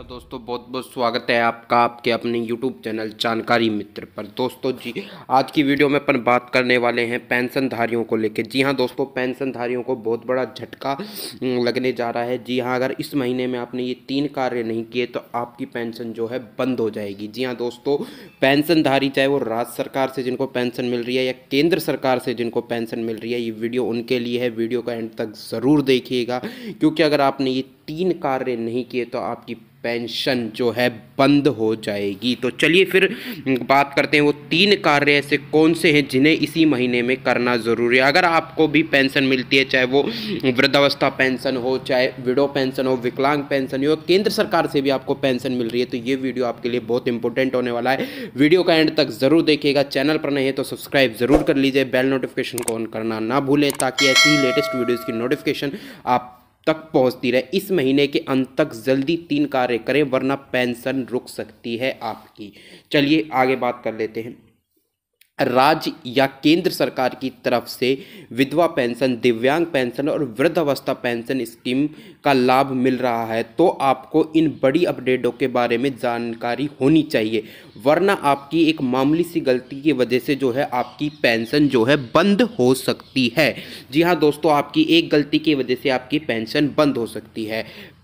hello दोस्तों बहुत बहुत स्वागत है आपका आपके अपने यूट्यूब चैनल जानकारी मित्र पर दोस्तों जी आज की वीडियो में अपन बात करने वाले हैं पेंशनधारियों को लेकर जी हाँ दोस्तों पेंशनधारियों को बहुत बड़ा झटका लगने जा रहा है जी हाँ अगर इस महीने में आपने ये तीन कार्य नहीं किए तो आपकी पेंशन जो है बंद हो जाएगी जी हाँ दोस्तों पेंशनधारी चाहे वो राज्य सरकार से जिनको पेंशन मिल रही है या केंद्र सरकार से जिनको पेंशन मिल रही है ये वीडियो उनके लिए है वीडियो का एंड तक ज़रूर देखिएगा क्योंकि अगर आपने ये तीन कार्य नहीं किए तो आपकी पेंशन जो है बंद हो जाएगी तो चलिए फिर बात करते हैं वो तीन कार्य ऐसे कौन से हैं जिन्हें इसी महीने में करना ज़रूरी है अगर आपको भी पेंशन मिलती है चाहे वो वृद्धावस्था पेंशन हो चाहे विडो पेंशन हो विकलांग पेंशन हो केंद्र सरकार से भी आपको पेंशन मिल रही है तो ये वीडियो आपके लिए बहुत इंपॉर्टेंट होने वाला है वीडियो का एंड तक ज़रूर देखिएगा चैनल पर नहीं है तो सब्सक्राइब ज़रूर कर लीजिए बेल नोटिफिकेशन को ऑन करना ना भूलें ताकि ऐसी ही लेटेस्ट वीडियोज़ की नोटिफिकेशन आप तक पहुंचती रहे इस महीने के अंत तक जल्दी तीन कार्य करें वरना पेंशन रुक सकती है आपकी चलिए आगे बात कर लेते हैं राज्य या केंद्र सरकार की तरफ से विधवा पेंशन दिव्यांग पेंशन और वृद्धावस्था पेंशन स्कीम का लाभ मिल रहा है तो आपको इन बड़ी अपडेटों के बारे में जानकारी होनी चाहिए वरना आपकी एक मामूली सी गलती की वजह से जो है आपकी पेंशन जो है बंद हो सकती है जी हाँ दोस्तों आपकी एक गलती की वजह से आपकी पेंशन बंद हो सकती है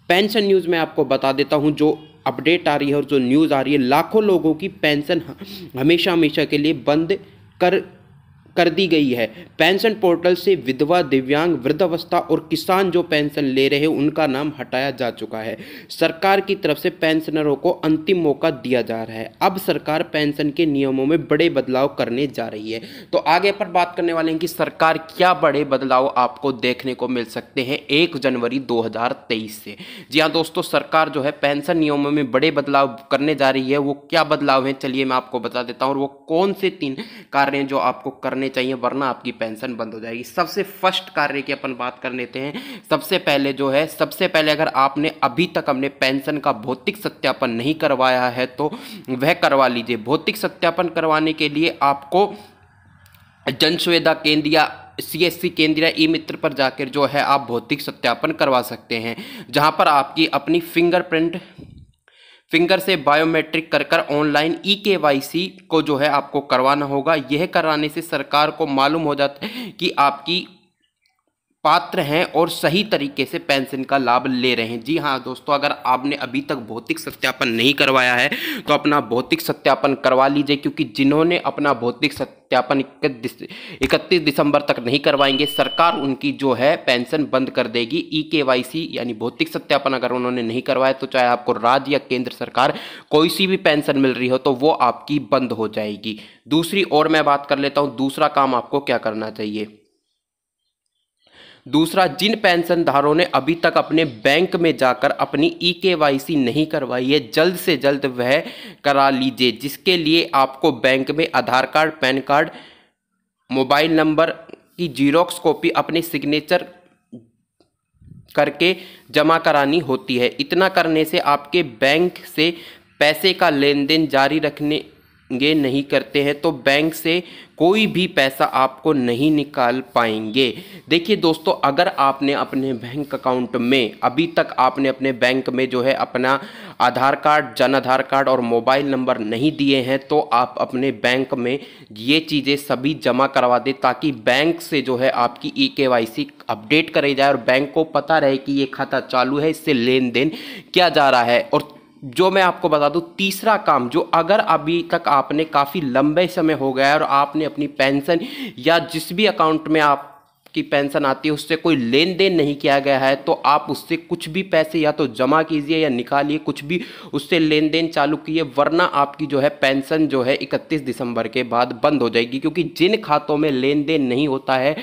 पेंशन न्यूज़ में आपको बता देता हूँ जो अपडेट आ रही है और जो न्यूज़ आ रही है लाखों लोगों की पेंशन हमेशा हमेशा के लिए बंद कर कर दी गई है पेंशन पोर्टल से विधवा दिव्यांग वृद्धावस्था और किसान जो पेंशन ले रहे उनका नाम हटाया जा चुका है सरकार की तरफ से पेंशनरों को अंतिम मौका दिया जा रहा है अब सरकार पेंशन के नियमों में बड़े बदलाव करने जा रही है तो आगे पर बात करने वाले हैं कि सरकार क्या बड़े बदलाव आपको देखने को मिल सकते हैं एक जनवरी दो से जी हाँ दोस्तों सरकार जो है पेंशन नियमों में बड़े बदलाव करने जा रही है वो क्या बदलाव है चलिए मैं आपको बता देता हूँ और वो कौन से तीन कार्य जो आपको करने करने चाहिए वरना आपकी पेंशन बंद हो जाएगी सबसे फर्स्ट कार्य की अपन बात कर लेते हैं सबसे पहले जो है सबसे पहले अगर आपने अभी तक अपने पेंशन का भौतिक सत्यापन नहीं करवाया है तो वह करवा लीजिए भौतिक सत्यापन करवाने के लिए आपको जन सुविधा केंद्र या सी एस सी केंद्र या ई मित्र पर जाकर जो है आप भौतिक सत्यापन करवा सकते हैं जहां पर आपकी अपनी फिंगरप्रिंट फिंगर से बायोमेट्रिक कर कर ऑनलाइन ई के को जो है आपको करवाना होगा यह कराने से सरकार को मालूम हो जाता है कि आपकी पात्र हैं और सही तरीके से पेंशन का लाभ ले रहे हैं जी हाँ दोस्तों अगर आपने अभी तक भौतिक सत्यापन नहीं करवाया है तो अपना भौतिक सत्यापन करवा लीजिए क्योंकि जिन्होंने अपना भौतिक सत्यापन इकतीस दिसंबर तक नहीं करवाएंगे सरकार उनकी जो है पेंशन बंद कर देगी ई के यानी भौतिक सत्यापन अगर उन्होंने नहीं करवाया तो चाहे आपको राज्य या केंद्र सरकार कोई सी भी पेंशन मिल रही हो तो वो आपकी बंद हो जाएगी दूसरी और मैं बात कर लेता हूँ दूसरा काम आपको क्या करना चाहिए दूसरा जिन पेंशनधारों ने अभी तक अपने बैंक में जाकर अपनी ई के नहीं करवाई है जल्द से जल्द वह करा लीजिए जिसके लिए आपको बैंक में Aadhaar card PAN card mobile number की जीरोक्स कॉपी अपने सिग्नेचर करके जमा करानी होती है इतना करने से आपके बैंक से पैसे का लेन देन जारी रखने ये नहीं करते हैं तो बैंक से कोई भी पैसा आपको नहीं निकाल पाएंगे देखिए दोस्तों अगर आपने अपने बैंक अकाउंट में अभी तक आपने अपने बैंक में जो है अपना आधार कार्ड जन आधार कार्ड और मोबाइल नंबर नहीं दिए हैं तो आप अपने बैंक में ये चीज़ें सभी जमा करवा दें ताकि बैंक से जो है आपकी ई के वाई सी अपडेट करी जाए और बैंक को पता रहे कि ये खाता चालू है इससे लेन देन किया जा रहा है और जो मैं आपको बता दूं तीसरा काम जो अगर अभी तक आपने काफ़ी लंबे समय हो गया है और आपने अपनी पेंशन या जिस भी अकाउंट में आप की पेंशन आती है उससे कोई लेन देन नहीं किया गया है तो आप उससे कुछ भी पैसे या तो जमा कीजिए या निकालिए कुछ भी उससे लेन देन चालू किए वरना आपकी जो है पेंशन जो है इकतीस दिसंबर के बाद बंद हो जाएगी क्योंकि जिन खातों में लेन देन नहीं होता है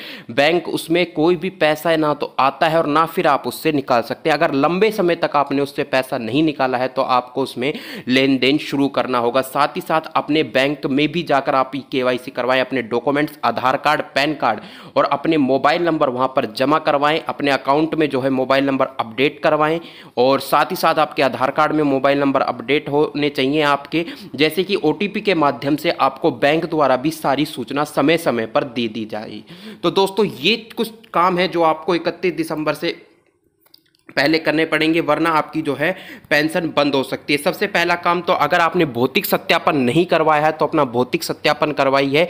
बैंक उसमें कोई भी पैसा ना तो आता है और ना फिर आप उससे निकाल सकते हैं अगर लंबे समय तक आपने उससे पैसा नहीं निकाला है तो आपको उसमें लेन देन शुरू करना होगा साथ ही साथ अपने बैंक में भी जाकर आप ई के करवाएं अपने documents Aadhaar card PAN card और अपने मोबाइल मोबाइल नंबर वहाँ पर जमा करवाएं अपने अकाउंट में जो है मोबाइल नंबर अपडेट करवाएं और साथ ही साथ आपके आधार कार्ड में मोबाइल नंबर अपडेट होने चाहिए आपके जैसे कि ओ के माध्यम से आपको बैंक द्वारा भी सारी सूचना समय समय पर दे दी जाए तो दोस्तों ये कुछ काम है जो आपको इकतीस दिसंबर से पहले करने पड़ेंगे वरना आपकी जो है पेंशन बंद हो सकती है सबसे पहला काम तो अगर आपने भौतिक सत्यापन नहीं करवाया है तो अपना भौतिक सत्यापन करवाई है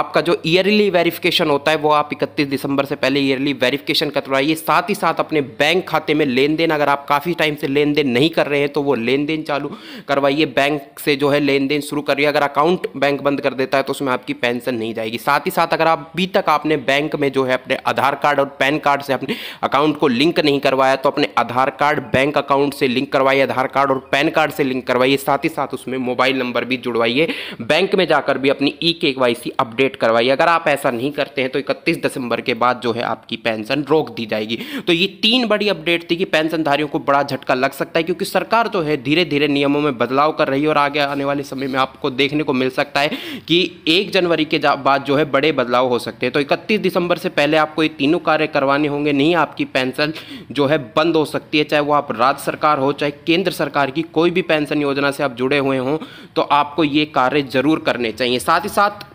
आपका जो ईयरली वेरिफिकेशन होता है वो आप 31 दिसंबर से पहले ईयरली वेरिफिकेशन करवाइए साथ ही साथ अपने बैंक खाते में लेन देन अगर आप काफ़ी टाइम से लेन देन नहीं कर रहे हैं तो वो लेन देन चालू करवाइए बैंक से जो है लेन देन शुरू करिए अगर अकाउंट बैंक बंद कर देता है तो उसमें आपकी पेंशन नहीं जाएगी साथ ही साथ अगर आप अभी तक आपने बैंक में जो है अपने आधार कार्ड और पैन कार्ड से अपने अकाउंट को लिंक नहीं करवाया तो अपने अपने आधार कार्ड बैंक अकाउंट से लिंक करवाइए आधार कार्ड और पैन कार्ड से लिंक करवाइए साथ ही साथ उसमें मोबाइल नंबर भी जुड़वाइए बैंक में जाकर भी अपनी ई के अपडेट करवाइए अगर आप ऐसा नहीं करते हैं तो इकतीस दिसंबर के बाद जो है आपकी पेंशन रोक दी जाएगी तो ये तीन बड़ी अपडेट थी कि पेंशनधारियों को बड़ा झटका लग सकता है क्योंकि सरकार जो तो है धीरे धीरे नियमों में बदलाव कर रही है और आगे आने वाले समय में आपको देखने को मिल सकता है कि एक जनवरी के बाद जो है बड़े बदलाव हो सकते हैं तो इकतीस दिसंबर से पहले आपको ये तीनों कार्य करवाने होंगे नहीं आपकी पेंशन जो है बंद बंद हो सकती है चाहे वो आप राज्य सरकार हो चाहे केंद्र सरकार की कोई भी पेंशन योजना से आप जुड़े हुए हों तो आपको ये कार्य जरूर करने चाहिए साथ ही साथ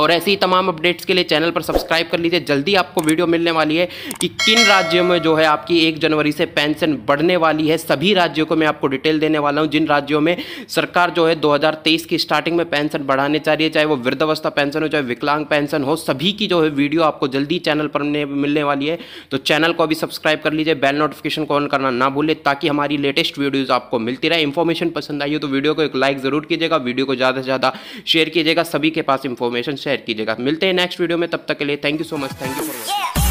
और ऐसे ही तमाम अपडेट्स के लिए चैनल पर सब्सक्राइब कर लीजिए जल्दी आपको वीडियो मिलने वाली है कि किन राज्यों में जो है आपकी एक जनवरी से पेंशन बढ़ने वाली है सभी राज्यों को मैं आपको डिटेल देने वाला हूं जिन राज्यों में सरकार जो है 2023 की स्टार्टिंग में पेंशन बढ़ाने चाह रही है चाहे वो वृद्धावस्था पेंशन हो चाहे विकलांग पेंशन हो सभी की जो है वीडियो आपको जल्दी चैनल पर मिलने वाली है तो चैनल को अभी सब्सक्राइब कर लीजिए बेल नोटिफिकेशन को ऑन करना ना भूलें ताकि हमारी लेटेस्ट वीडियोज़ आपको मिलती रहे इन्फॉर्मेशन पसंद आई हो तो वीडियो को एक लाइक ज़रूर कीजिएगा वीडियो को ज़्यादा से ज़्यादा शेयर कीजिएगा सभी के पास इन्फॉर्मेशन शेयर कीजिएगा मिलते हैं नेक्स्ट वीडियो में तब तक के लिए thank you so much thank you for watching